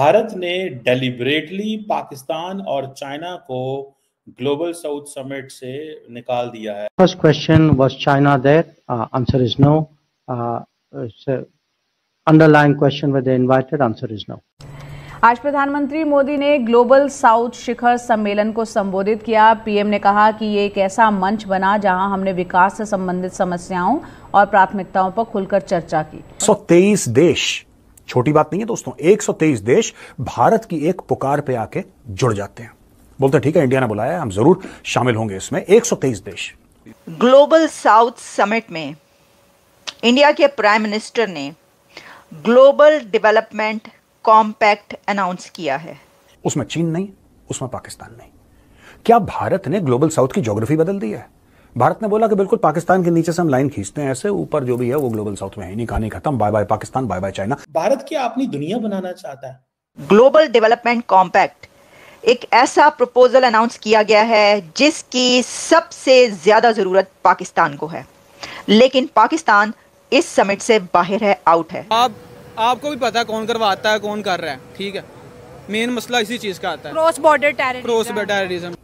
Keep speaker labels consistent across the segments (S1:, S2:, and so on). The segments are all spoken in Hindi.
S1: भारत ने डेलिबरेटली पाकिस्तान और चाइना को ग्लोबल साउथ समिट से निकाल दिया है first question was China there answer is no underline question with invited answer is no
S2: आज प्रधानमंत्री मोदी ने ग्लोबल साउथ शिखर सम्मेलन को संबोधित किया पीएम ने कहा कि ये एक ऐसा मंच बना जहां हमने विकास से संबंधित समस्याओं और प्राथमिकताओं पर खुलकर चर्चा की
S3: तेईस देश छोटी बात नहीं है दोस्तों 123 देश भारत की एक पुकार पे आके जुड़ जाते हैं बोलते ठीक है इंडिया ने बुलाया हम जरूर शामिल होंगे इसमें 123 देश
S2: ग्लोबल साउथ समिट में इंडिया के प्राइम मिनिस्टर ने ग्लोबल डेवलपमेंट कॉम्पैक्ट अनाउंस किया है
S3: उसमें चीन नहीं उसमें पाकिस्तान नहीं क्या भारत ने ग्लोबल साउथ की ज्योग्राफी बदल दी है भारत ने बोला कि बिल्कुल पाकिस्तान के नीचे से हम लाइन खींचते हैं ऐसे ऊपर जो भी है
S2: वो ग्लोबल साउथ में है नहीं कहानी खत्म bye bye Pakistan bye bye China Bharat क्या अपनी दुनिया बनाना चाहता है ग्लोबल डेवलपमेंट कॉम्पैक्ट एक ऐसा प्रपोजल अनाउंस किया गया है जिसकी सबसे ज्यादा जरूरत पाकिस्तान को है लेकिन पाकिस्तान इस समिट से बाहर है आउट है
S1: आप आपको भी पता है कौन करवाता है कौन कर रहा है ठीक है मेन मसला इसी चीज का आता है cross border terrorism cross border terrorism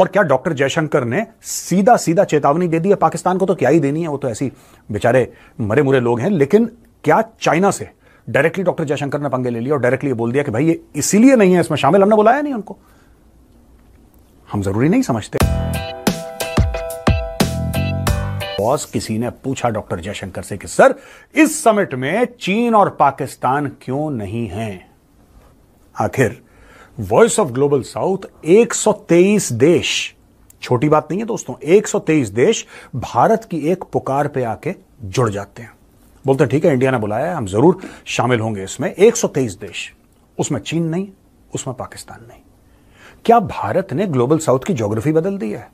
S2: और क्या डॉक्टर
S3: जयशंकर ने सीधा सीधा चेतावनी दे दी है पाकिस्तान को तो क्या ही देनी है वो तो ऐसी बेचारे मरे मुरे लोग हैं लेकिन क्या चाइना से डायरेक्टली डॉक्टर जयशंकर ने पंगे ले लिया और डायरेक्टली बोल दिया कि भाई ये इसीलिए नहीं है इसमें शामिल हमने बुलाया नहीं उनको हम जरूरी नहीं समझते बॉस किसी ने पूछा डॉक्टर जयशंकर से कि सर इस समिट में चीन और पाकिस्तान क्यों नहीं है आखिर वॉइस ऑफ ग्लोबल साउथ 123 देश छोटी बात नहीं है दोस्तों 123 देश भारत की एक पुकार पे आके जुड़ जाते हैं बोलते हैं ठीक है इंडिया ने बुलाया है हम जरूर शामिल होंगे इसमें 123 देश उसमें चीन नहीं उसमें पाकिस्तान नहीं क्या भारत ने ग्लोबल साउथ की ज्योग्राफी बदल दी है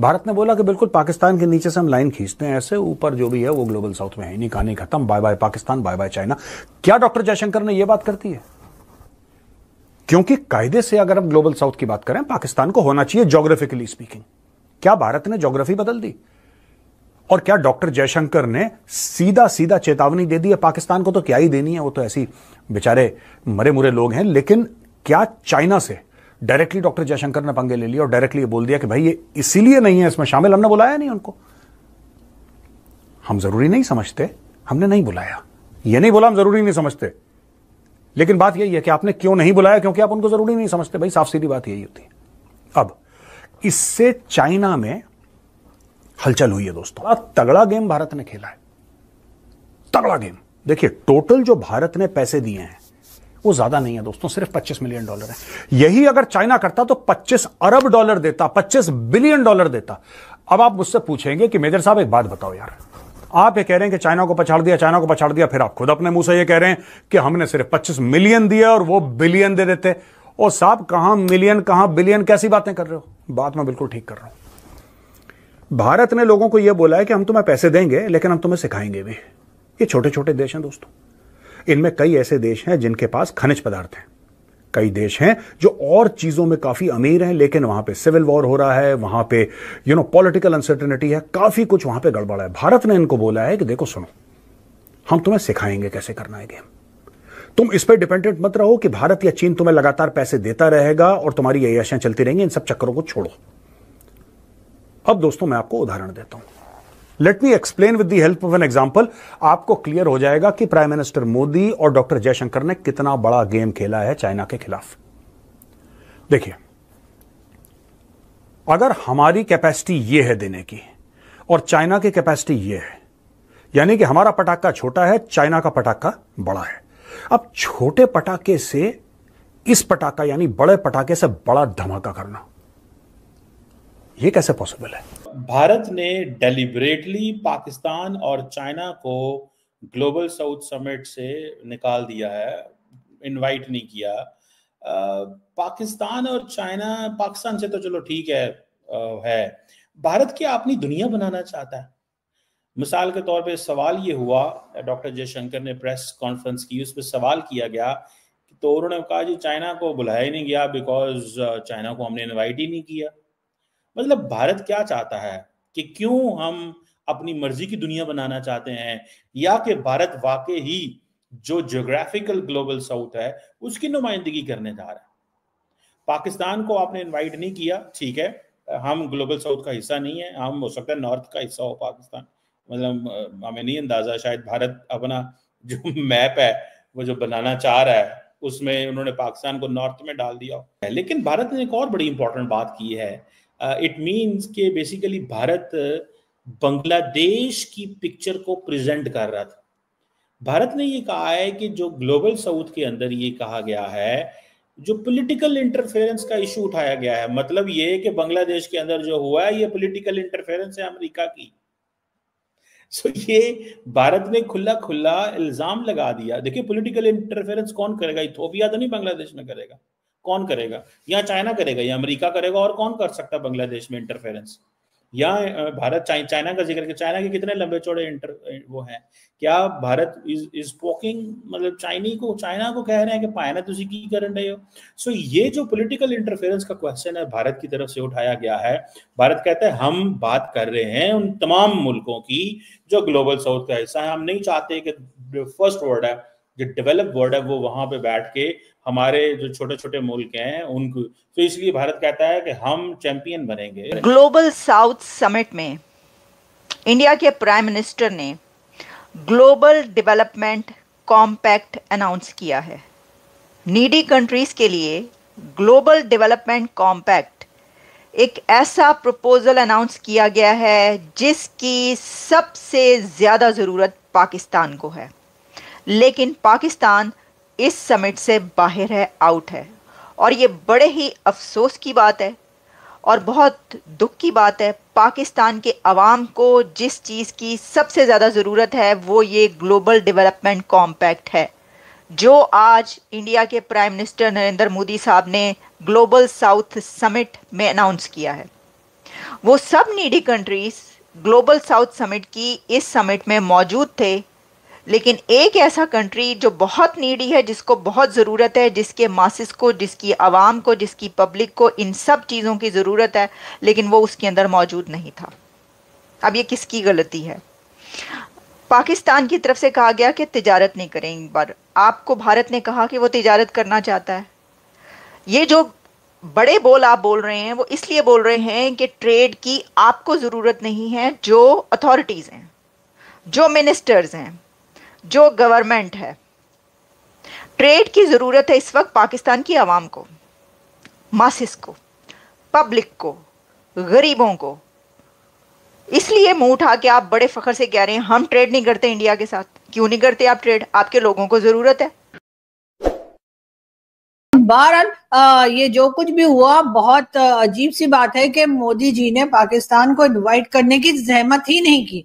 S3: भारत ने बोला कि बिल्कुल पाकिस्तान के नीचे से हम लाइन खींचते हैं ऐसे ऊपर जो भी है वो ग्लोबल साउथ में है नहीं कहानी खत्म bye bye Pakistan bye bye China क्या डॉक्टर जयशंकर ने यह बात करती है क्योंकि कायदे से अगर हम ग्लोबल साउथ की बात करें पाकिस्तान को होना चाहिए ज्योग्राफिकली स्पीकिंग क्या भारत ने ज्योग्राफी बदल दी और क्या डॉक्टर जयशंकर ने सीधा सीधा चेतावनी दे दी है पाकिस्तान को तो क्या ही देनी है वो तो ऐसी बेचारे मरे मुरे लोग हैं लेकिन क्या चाइना से डायरेक्टली डॉक्टर जयशंकर ने पंगे ले लिए और डायरेक्टली बोल दिया कि भाई ये इसीलिए नहीं है इसमें शामिल हमने बुलाया नहीं उनको हम जरूरी नहीं समझते हमने नहीं बुलाया ये नहीं बोला हम जरूरी नहीं समझते लेकिन बात यही है कि आपने क्यों नहीं बुलाया क्योंकि आप उनको जरूरी नहीं समझते भाई साफ सीधी बात यही होती है अब इससे चाइना में हलचल हुई है दोस्तों तगड़ा गेम भारत ने खेला है तगड़ा गेम देखिए टोटल जो भारत ने पैसे दिए हैं वो ज्यादा नहीं है दोस्तों सिर्फ 25 मिलियन डॉलर है यही अगर चाइना करता तो 25 अरब डॉलर देता 25 बिलियन डॉलर देता अब आप मुझसे पूछेंगे कि मेजर साहब एक बात बताओ यार आप ये कह रहे हैं कि चाइना को पछाड़ दिया चाइना को पछाड़ दिया फिर आप खुद अपने मुंह से ये कह रहे हैं कि हमने सिर्फ पच्चीस मिलियन दिया और वो बिलियन दे देते और साहब कहा मिलियन कहां बिलियन कैसी बातें कर रहे हो बात मैं बिल्कुल ठीक कर रहा हूं भारत ने लोगों को यह बोला है कि हम तुम्हें पैसे देंगे लेकिन हम तुम्हें सिखाएंगे भी ये छोटे छोटे देश हैं दोस्तों इनमें कई ऐसे देश हैं जिनके पास खनिज पदार्थ हैं कई देश हैं जो और चीजों में काफी अमीर हैं लेकिन वहां पे सिविल वॉर हो रहा है वहां पे यू नो पॉलिटिकल अनसर्टेनिटी है काफी कुछ वहां पे गड़बड़ है भारत ने इनको बोला है कि देखो सुनो हम तुम्हें सिखाएंगे कैसे करना है गेम तुम इस पर डिपेंडेंट मत रहो कि भारत या चीन तुम्हें लगातार पैसे देता रहेगा और तुम्हारी ये आशाएं चलती रहेंगी इन सब चक्करों को छोड़ो अब दोस्तों मैं आपको उदाहरण देता हूं let me explain with the help of an example आपको क्लियर हो जाएगा कि प्राइम मिनिस्टर मोदी और डॉक्टर जयशंकर ने कितना बड़ा गेम खेला है चाइना के खिलाफ देखिए अगर हमारी कैपेसिटी ये है देने की और चाइना की कैपेसिटी ये है यानी कि हमारा पटाखा छोटा है चाइना का पटाखा बड़ा है अब छोटे पटाखे से इस पटाखा यानी बड़े पटाखे से बड़ा धमाका करना ये कैसे पॉसिबल है
S1: भारत ने डेलिबरेटली पाकिस्तान और चाइना को ग्लोबल साउथ समिट से निकाल दिया है इनवाइट नहीं किया पाकिस्तान और चाइना पाकिस्तान से तो चलो ठीक है है भारत क्या अपनी दुनिया बनाना चाहता है मिसाल के तौर पे सवाल ये हुआ डॉक्टर जयशंकर ने प्रेस कॉन्फ्रेंस की उस पर सवाल किया गया तो उन्होंने कहा जी चाइना को बुलाया ही नहीं गया बिकॉज चाइना को हमने इनवाइट ही नहीं किया मतलब भारत क्या चाहता है कि क्यों हम अपनी मर्जी की दुनिया बनाना चाहते हैं या कि भारत वाकई ही जो जोग्राफिकल ग्लोबल साउथ है उसकी नुमाइंदगी करने जा रहा है पाकिस्तान को आपने इनवाइट नहीं किया ठीक है हम ग्लोबल साउथ का हिस्सा नहीं है हम हो सकता है नॉर्थ का हिस्सा हो पाकिस्तान मतलब हमें नहीं अंदाजा शायद भारत अपना जो मैप है वो जो बनाना चाह रहा है उसमें उन्होंने पाकिस्तान को नॉर्थ में डाल दिया लेकिन भारत ने एक और बड़ी इंपॉर्टेंट बात की है इट मीन्स के बेसिकली भारत uh, बांग्लादेश की पिक्चर को प्रेजेंट कर रहा था भारत ने ये कहा है कि जो ग्लोबल साउथ के अंदर ये कहा गया है जो पॉलिटिकल इंटरफेरेंस का इशू उठाया गया है मतलब ये कि बांग्लादेश के अंदर जो हुआ है ये पॉलिटिकल इंटरफेरेंस है अमेरिका की सो so, ये भारत ने खुला खुला इल्जाम लगा दिया देखिए पॉलिटिकल इंटरफेरेंस कौन करेगा इथोपिया तो नहीं बांग्लादेश में करेगा कौन करेगा या चाइना करेगा या अमेरिका करेगा और कौन कर सकता है बांग्लादेश में इंटरफेरेंस या भारत चाइना का जिक्र किया चाइना के कितने लंबे चौड़े इंटर वो हैं क्या भारत इज इज स्पोकिंग मतलब चाइनी को चाइना को कह रहे हैं कि पायना तुझे की कर रहे हो सो ये जो पॉलिटिकल इंटरफेरेंस का क्वेश्चन है भारत की तरफ से उठाया गया है भारत कहते हैं हम बात कर रहे हैं उन तमाम मुल्कों की जो ग्लोबल साउथ का हिस्सा है हम नहीं चाहते कि फर्स्ट वर्ल्ड है जो डेवलप वर्ल्ड है वो वहां पे बैठ के हमारे जो छोटे छोटे मुल्क हैं उनको तो इसलिए भारत कहता है कि हम चैंपियन बनेंगे ग्लोबल
S2: साउथ समिट में इंडिया के प्राइम मिनिस्टर ने ग्लोबल डेवलपमेंट कॉम्पैक्ट अनाउंस किया है नीडी कंट्रीज के लिए ग्लोबल डेवलपमेंट कॉम्पैक्ट एक ऐसा प्रपोजल अनाउंस किया गया है जिसकी सबसे ज़्यादा ज़रूरत पाकिस्तान को है लेकिन पाकिस्तान इस समिट से बाहर है आउट है और ये बड़े ही अफसोस की बात है और बहुत दुख की बात है पाकिस्तान के आवाम को जिस चीज़ की सबसे ज़्यादा ज़रूरत है वो ये ग्लोबल डेवलपमेंट कॉम्पैक्ट है जो आज इंडिया के प्राइम मिनिस्टर नरेंद्र मोदी साहब ने ग्लोबल साउथ समिट में अनाउंस किया है वो सब needy countries global south summit की इस समिट में मौजूद थे लेकिन एक ऐसा कंट्री जो बहुत नीडी है जिसको बहुत ज़रूरत है जिसके मासिस को जिसकी आवाम को जिसकी पब्लिक को इन सब चीज़ों की ज़रूरत है लेकिन वो उसके अंदर मौजूद नहीं था अब ये किसकी गलती है पाकिस्तान की तरफ से कहा गया कि तजारत नहीं करें बार आपको भारत ने कहा कि वो तजारत करना चाहता है ये जो बड़े बोल आप बोल रहे हैं वो इसलिए बोल रहे हैं कि ट्रेड की आपको ज़रूरत नहीं है जो अथॉरिटीज़ हैं जो मिनिस्टर्स हैं जो गवर्नमेंट है ट्रेड की ज़रूरत है इस वक्त पाकिस्तान की आवाम को मासिस को पब्लिक को गरीबों को इसलिए मुंह उठा के आप बड़े फ़ख्र से कह रहे हैं हम ट्रेड नहीं करते इंडिया के साथ क्यों नहीं करते आप ट्रेड आपके लोगों को ज़रूरत है बहरहाल ये जो कुछ भी हुआ बहुत अजीब सी बात है कि मोदी जी ने पाकिस्तान को इनवाइट करने की जहमत ही नहीं की